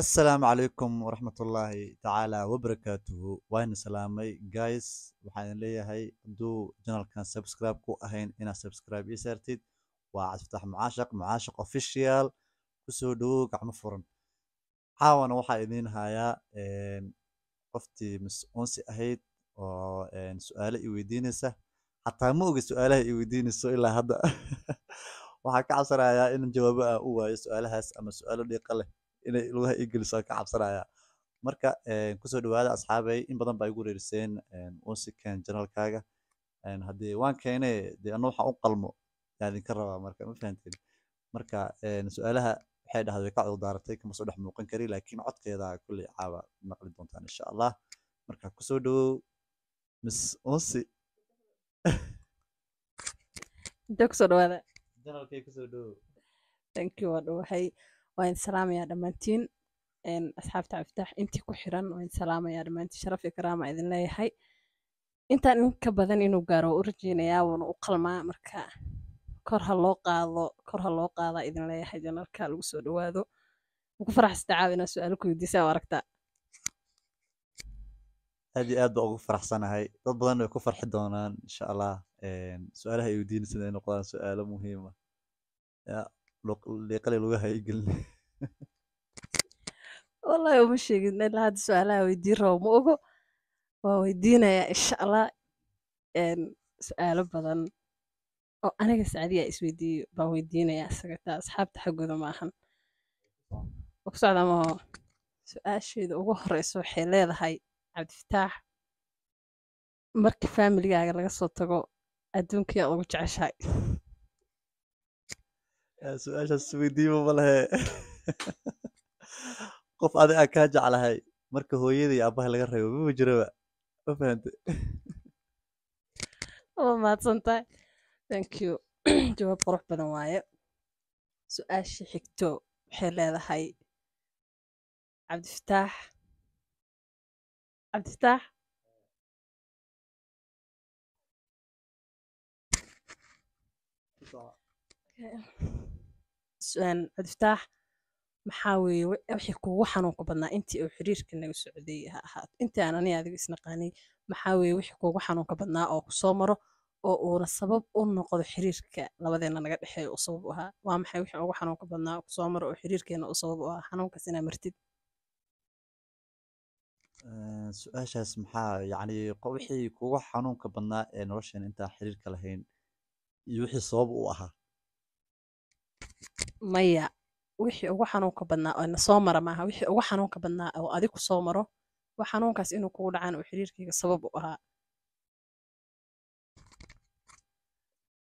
asalaamu calaykum waraxmat ullaahi tacaala wabarakaatuhu waayna salaamay guys waxaa idin leeyahay hadduu janalkan subscribe ku ahayn inaad subscribe ii saartid waa cabdifatax mucaashiq mucaashiq official kusoo dhowow gacmo furan caawana waxaa idiin hayaa qoftii mas-uunsi ahayd oo su-aale i weydiinaysa xataa ma oga su-aalaha i weydiinayso ilaa hadda waxaa ka cabsanayaa in jawaabo ah u waayo su-aalahaas ama su-aalo dhiiqa leh inay lugaha ii geliso ka cabsanaya marka kusoo dhawaada asxaabay in badan baa igu reeriseen unsikan janaalkaaga haddee waan keene dee anna waxaan u qalmo yaa idinka rabaa marka ma fahanteen marka su-aalaha waxay dhahday way ka cudurdaaratay kama soo dhex muuqan kari laakiin codkeeda kulley caawa naqli doontaan insha allah marka kusoo dhawow miss unsi intaa kusoo dhawaada janaalkay kusoo dhawow thank you waa dhawaxay waan salaamayaa dhammaantiin asxaabta caftaax intii ku xiran waan salaamayaa dhammaantiin sharaf iyo karaama idin leeyahay intaan inka badan inuu gaaro u rajeynayaa wuuna u qalmaa marka kor ha loo qaado kor ha loo qaadaa idin leeyahay janarka lagu soo dhawaado ugu faraxsata caaw inaa su-aalo ku weydiisaa aragtaa aad iyo aad baa ugu faraxsanahay dad badan way ku farxi doonaan insha allah su-aalaha ay weydiinaysan ay noqdaan su-aalo muhiima ah liiqale lugaha i gelin wallahi uma sheegin ilaa hadda su-aalaha weydiin rabo ma ogo waa weydiinayaa insha allah su-aalo badan oo oh, aniga sacadiyaa isweydiiyo baan weydiinayaa isagataa asxaabta xaggooda maahan ahan socda maho su-aasheeda ugu horeyso waxay leedahay cabdifataax markii faamiligaaga laga soo tago adduunkayaa ugu jeceshahay su-aashaas weydiiba ma qof adi aan kaa jeclahay marka hooyadii iyo abaha laga reebo maba jiraba ma fahante waa mahadsantahay thank you jawaab qurux badan waaye su-aasha xigto waxay leedahay cabdifataax cabdifataax Okay cudiftaax maxaa weeye wixii kugu xanuunka badnaa intii uu xiriirka naga socday ha ahaato intii aan aniga adiga isnaqaanay maxaa weeye wixii kugu xanuunka badnaa oo kusoo maro oo uuna sabab u noqdo xiriirka labadeena naga dhexeeya u sabab u ahaa waa maxay wixii ugu xanuunka badnaa kusoo maro oo xiriirkeena u sabab u ahaa xanuunkaas inaa martid su-aashaas maxaa yacni wixii kugu xanuunka badnaa ee nolosheen intaan xiriirka lahayn iyo wixii sabab u ahaa maya wixii ugu xanuunka badnaa na soo mara maaha wixii ugu xanuunka badnaa oo adi ku soo maro wax xanuunkaas inuu kugu dhacaan uu xiriirkayga sabab u ahaa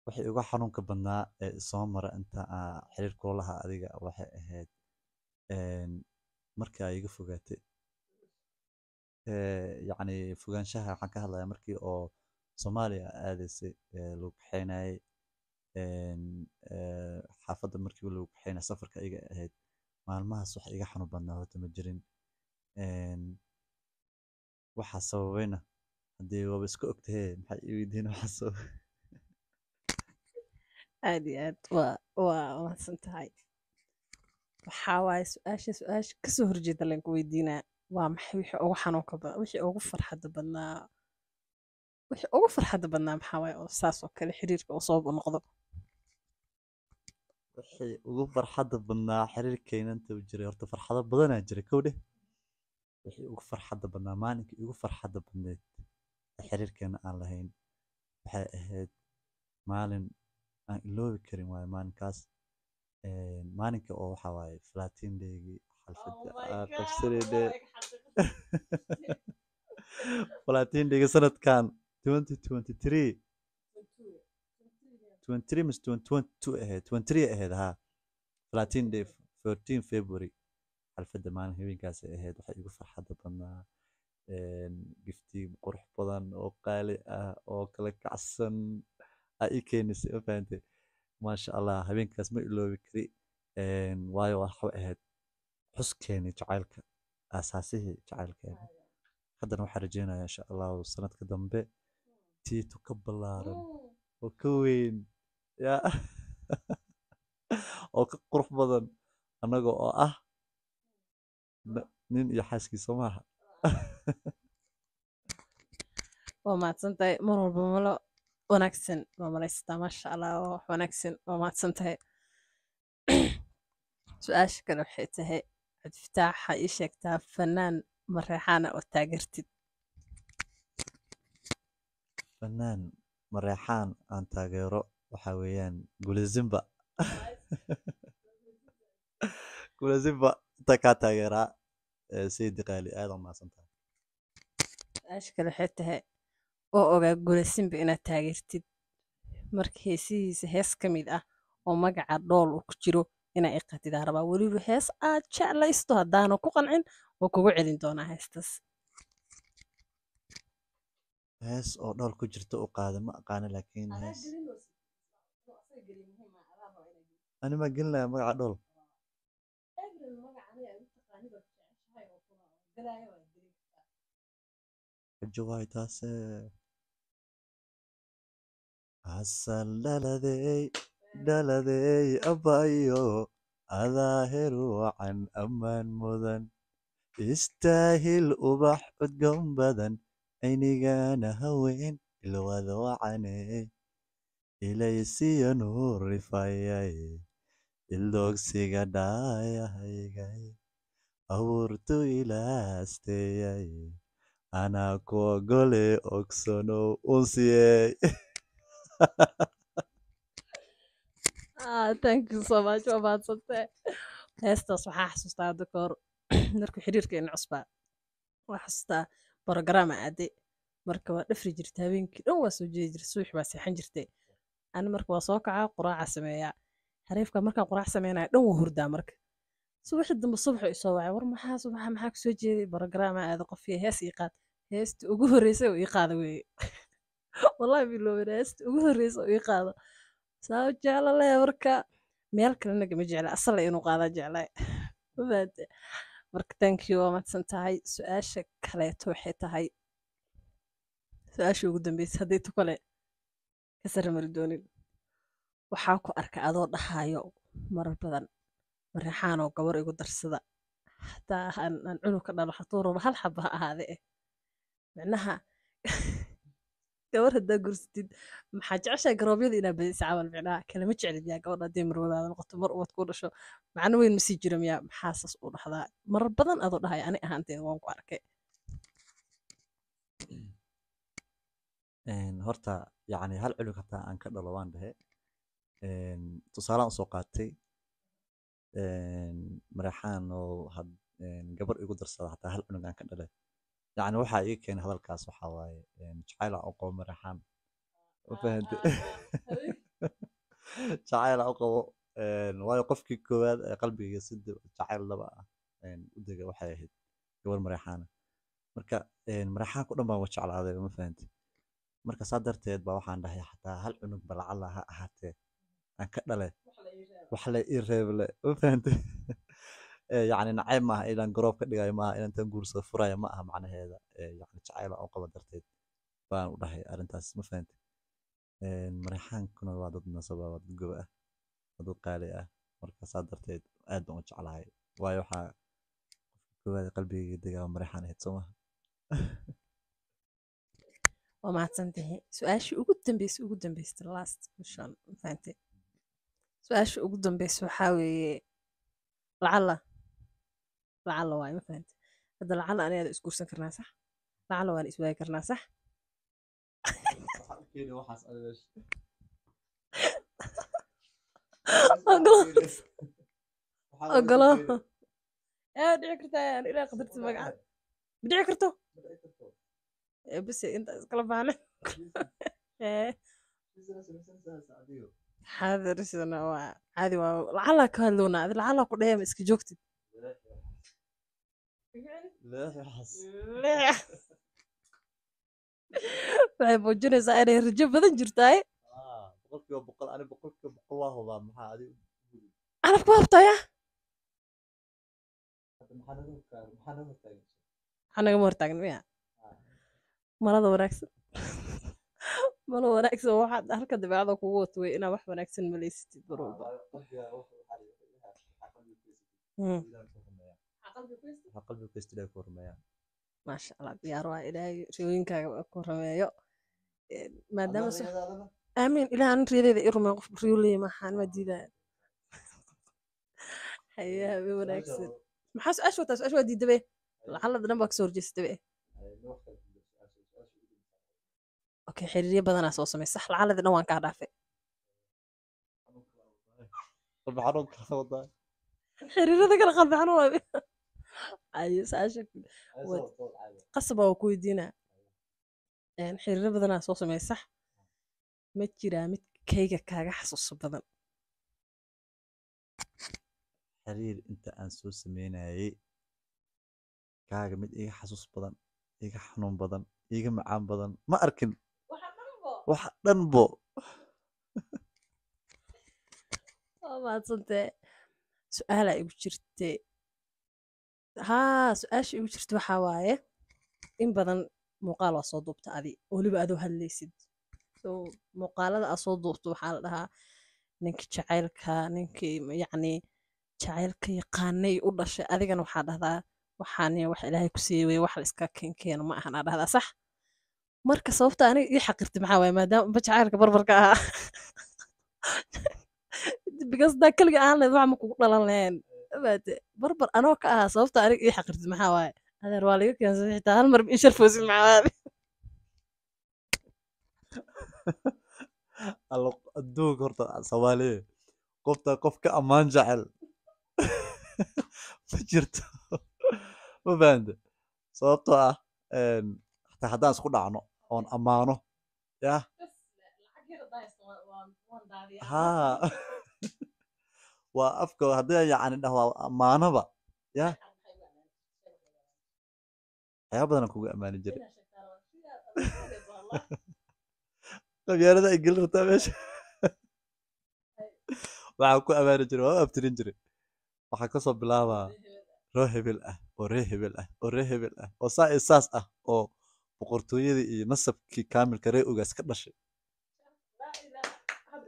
wixii ugu xanuunka badnaa ee isoo mara inta xiriir kula lahaa adiga waxay ahayd markii ay iga fogaatay yacni fogaanshaha waxaan ka hadlayaa markii oo soomaaliya aadaysay loo kaxaynayay Eh, xaafada markii lagu kaxeyna safarka iga ahayd maalmahaas wax iga xanuun badnaa horta ma jirin waxaa sababayna hadee waaba iska ogtahe maxaa ii weydiin waxaa sabab aad iyo aad waa waa mahadsan tahay waxaa waaye su-aasha su-aasha kasoo horjeeda laynku weydiinaa waa maxay wixii ugu xanuunka badnaa wixii ugu farxadda badnaa wixii ugu farxadda badnaa maxaa waaye oo saas oo kale xiriirka uu sabab u noqdo wixii ugu farxadda badnaa xiriirkeena inta uu jiray horta farxado badanaa jira kowdheh wixii ugu farxadda badnaa maalinkii ugu farxadda badneed ee xiriirkeena aan lahayn waxay ahayd maalin aan iloobi karin waayo maalinkaas maalinka oo waxaa waaye falaatiindeygii xalfadda oh qabsanayne oh falaatiindeyga sanadkan twenty twenty three 23 mise 22 ahayd 23 ahayd haa 13 day 14 february xalfadda maalin haweenkaas ay ahayd waxaa igu farxadda badnaa giftii qurux badan oo qaali ah oo kala kacsan a ii keenisay ma fahantay maasha allah habeenkaas ma iloobi kari waayo waxu ahayd xuskeeni jacaylka aasaasihii jacaylkeena haddana waxaan rajeynayaa insha allahu sanadka dambe tiito ka ballaaran oo ka weyn ya oo ka qurux badan annaga oo ah nin iyo xaaskiisa maaha waa mahadsan mar walba malo wanaagsan waa malaystaa maasha allah waa wax wanaagsan waa mahadsan su-aasha kale waxay tahay cabdifataax waxaa ii sheegtaa fanaan ma reexaana oo taageertid fanaan ma aan taageero waxaa weeyaan gulazimba gulazimba inta taageeraa saydi qaali aada maasantahay aasha kale waxay tahay oo ogaa gulasimba inaad taageertid marka heesihiisa hees ka mid ah oo magaca dhool uu ku jiro inaa iqatidaa rabaa weliba hees aad jeclaysto haddaana ku qancin oo kugu celin doonaa heestaas hees oo dhool ku jirta u qaada ma aqaana laakiin hees Ani magalinayo magaca dol. Rajo dhaladey abayo adaa her wacan ammaan mudan istaahil ubax udgoon badan caynigaana haween ilwada wacane ilaysiya nuur rifaayay iloogsiga dhaayahayay abuurtu ilaasteyay anaa ku ogole ogsanow unsiyey heestaas ah, ah, waxaa xasuustaa hadda ka hor markuu xiriirkeena cusbaa waxaa xasuustaa brogaraama aaday marka waa dhafri jirta habeenkii dhan waa soo jeedi jirta subax baa seexan jirta ana marka waa soo kacaa ah, quraaca sameeyaa hareefka markaan quraac sameynaya dhan waa hurdaa marka subaxi dambe subaxu isoo wacay war maxaa subaxa maxaa kusoo jeeday barogaraama aada qofkii hees ii qaad heesta ugu horreysa oo ii qaada weeye wallahi bilooban heesta ugu horreysa oo ii qaado sabab jecla leh marka meel kalena gama jecla asala inuu qaadaa jeclaa mafaate marka thank waa mahadsan tahay su-aasha kaleeto waxay tahay su-aasha ugu dambeysa haddii kale ka sarramari doonin waxaa ku arka adoo dhahaayo marar badan marrixaanoo gabar igu darsada xataa aan cunug ka dhalo hatuu rabo hal xaba ahaade eh micnaha gabar haddaa gursatid maxaa jeceshahay garoobyada inaa badisa camal micnaha kalama jeclid yaa gabadha haddii marwadada noqoto mar ubad kuu dhasho macno weyn masii jiro miyaa maxaa saas u dhahdaa marar badan adoo dhahaya ani ahaanteeda waan ku arkay horta yani hal cunug hataa aan ka dhalo waan dhahe tusaalaan usoo qaatay maraxaan oo gabar igu darsada hataa hal cunug aan ka dhalay yani waxaa iga keenay hadalkaas waxaa waaye jacayl aan u qabo maraxaan mafahante ah, jacayl aan u qabo waayo qofkii koowaad ee qalbiga si jacayl laba ah u dega waxay ahayd gabar maraxaana marka maraxaanku dhan baan wa jeclaaday ma marka saa darteed baa waxaan dhahay xataa hal cunug balacalla ha ahaatee aan ka dhale waxle ii reeble ma fahante eh, yacni maaha inaan garoob ka dhigayo maaha inaan tan furaya ma aha macnaheeda eh, yacni jacayl aan qaba darteed baan u dhahay arrintaas ma fahante eh, marixaankuna waa dad nasaba waa dad goba ah waa dad qaali ah marka saa darteed aad baan u jeclahay waayo waxaa qofka koowaada degaa marixaan ahayd soo maha waa mahadsantahay su-aashii ugu dambeysay ugu dambeystay last question ma su-aasha ugu dambeysa waxaa weeye lacala lacala waayo ma fahanti hadda lacala anigaada isguursan karnaa sax lacala waan iswaagi karnaa sax ogolo yaa dhici kartaa aan ilaa qadarta magaca ma dhici karto bisi intaas kala baana xadarsana waa caadi waa lacala ka hadlowna adi lacala ku dhayama iska joogtid waxay muujinaysaa inay rajo badan jirtaay anab ku habtaya maxaa naga ma hortaagna miya malada wanaagsan mana wanaagsan waxaad halka dabeecada kugu wato wey inaa wax wanaagsan maleysatid barwalba hmm. maasha allah diyaar waa ilaahay riyooyinkaaga ku rameeyo maadaama aamiin ilaah anin riyadeyda i rumey qof riyoley maahaan ma diidaya haye habe wanaagsan maxaa su-aasha wataa su-aasha waa diidabe lacalada dhan baa kasoo horjeesatabe okay xiriiryo badanaa soo samay sax lacalada dhan waan kaa dhaafay xiriirada kala qalbixano qasaba waa ku xiriiro badanaa soo samay sax ma jiraa mid kayga kaaga xasuuso badan xiriir inta aan soo sameynayay kaaga mid iga xasuus badan iga xanuun badan iga macaan badan ma arkin wax dhanbo waa mahadsantee su-aalaa igu jirte haa su-aasha igu jirta waxaa waaye in badan muuqaal waa soo duubta adi weliba adoo hadlaysid so muuqaalada aa soo duubto waxaa la dhahaa ninkii jacaylka ninkii yacnii jacaylka yaqaanay u dhashay adigana waxaa dhahdaa waxaan wax ilaahay ku siiyey wey wax la iska keenkeeno ma ahan aa dhahdaa sax marka sababta aniga ii xaqirtay maxaa waaya maadaama bajacaarka barbarka ahaa because daa keliga aan leed wax ma kugu dhalan lahayn maate barbar anoo ka ahaa sababta aniga ii xaqirtay maxaa waaya adeer waa laga keensan xitaa hal mar ma maxaa adduunka horta soomaaliya qofta qof ammaan jecel ma jirto ma fahamte sababtoo ah hataa haddaan isku dhacno oon ammaano yah ha waa afka haddii yani dhahwaa ammaanoba yah waxyaa badana kugu ammaani jiray qabyaalada ay gelin rabtaa meesha waxaan ku ammaani jiray waa u abtirin jiray waxaan kasoo bilaabaa roo hebel ah oo ree hebel ah oo ree hebel ah oo saa saas ah oo boqortooyadii iyo nasabkii kaamilka ree ogaas ka dhashay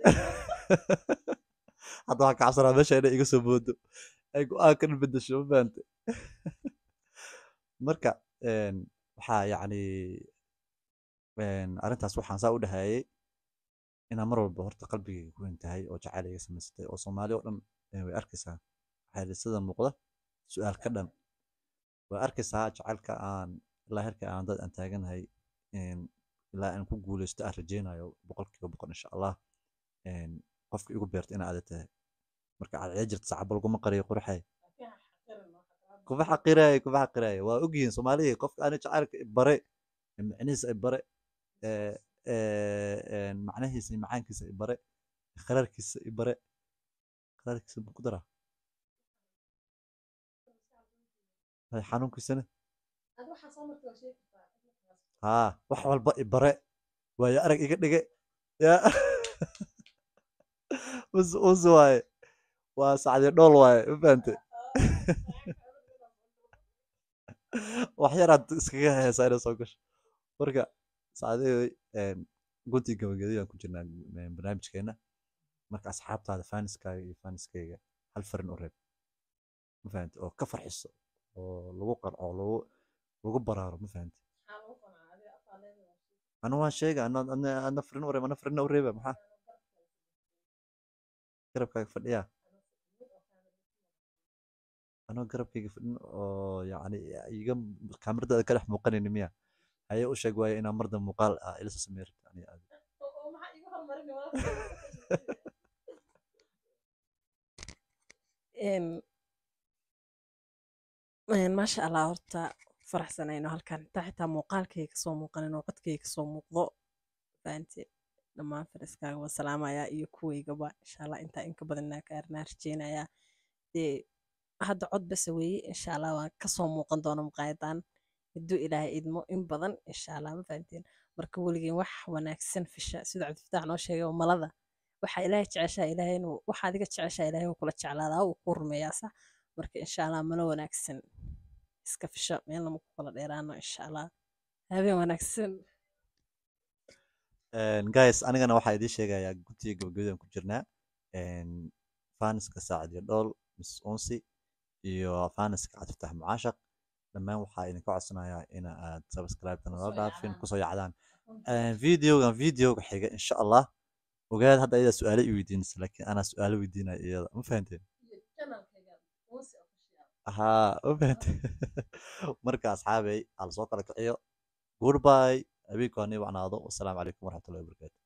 hadda waxaan kacabsanaa meesha inay iga soo boodo ay go-aankan bedesho ma fahamte marka waxaa yacni arrintaas waxaan saa u dhahayay inaan mar walba horta qalbigeyga ku weyn tahay oo jacayl samaysatay oo soomaaliya oo dhan way arkaysaa waxaa sida muuqda su-aal ka dhan way arkaysaa jacaylka aan ilaa herka aan dad aan taaganahay ilaa aan ku guuleysto aan rajeynayo boqolkiiba boqol insha allah qofka igu beerta ina adag tahay marka cadceed jirta saxaba laguma qariyo qurxay kuba xaqiraay kuba xaqiraay waa ogyihiin soomaaliya qofka aana jacaylka bare micnihiisa ay bare e, e, macnihiisa iyo macaankiisa ay bare kharaarkiisa ay bare kharaarkiisa buu ku daraa xanuunkiisana haa wax walba ibare waayo arag iga dhige us waaye waa sacdi dhool waaye ma fahamte wax yaraad iskaga heesaa ina soo gasho marka sacdiyoy guntii gabagedayaan ku jirnaa barnaamijkeena marka asxaabtaada faaniskaaga iyo faaniskayga hal farin u reeb ma fahamte oo ka farxiso oo lagu qarco lagu ugu baraaro ma fahamti anu waan sheega ana frin wareeb ana frina wareeba maxaa garabkaaga fadhiya anoo garabkayga fadhin oo yani iga kaamiradaada ka dhex muuqanayni miya haye u sheeg waayo inaa marda muuqaal ah ilasa sameyn maasha allah horta faraxsanayno halkan intaa xitaa muuqaalkay kasoo muuqanin oo codkay kasoo muuqdo fahanti dhammaan fariskaaga salaamayaa iyo kuweygaba insha intaa inka badan ka arnaa rajeynayaa dee hadda cod base weeye insha allah kasoo muuqan doona maqaayadan hadduu ilaahay idmo in badan insha ma fahantiin marka weligeen wax wanaagsan fisha sida cabdifataax noo sheegay oo malada waxa ilaahay jeceshaa ilaahay inuu adiga jeceshaa ilaahay uu kula jeclaadaa uu kuu rumeeyaasa marka insha malo wanaagsan iska fisho meel nama kala dheeraano insha allah habeen wanaagsan guys anigana waxaa idiin sheegayaa guddiga gabagabadaan ku jirnaa faaniska saacid iyo dhool miss unsi iyo faaniska cabdifatax mucaashaq dhammaan waxaa idinka codsanayaa in aad subscribe-ta dhaafin kusoo yacdaan videogan videoga xiga insha allah ogaad hadda iyadaa su-aalo i weydiinaysa laakiin anaa su-aalo weydiinaya iyada ma fahanteen haa ofaad marka asxaabey aa soo kala kiciyo goodby habeenku hanii wacnaado wasalaamu calaykum waraxmatullahi wabarakatu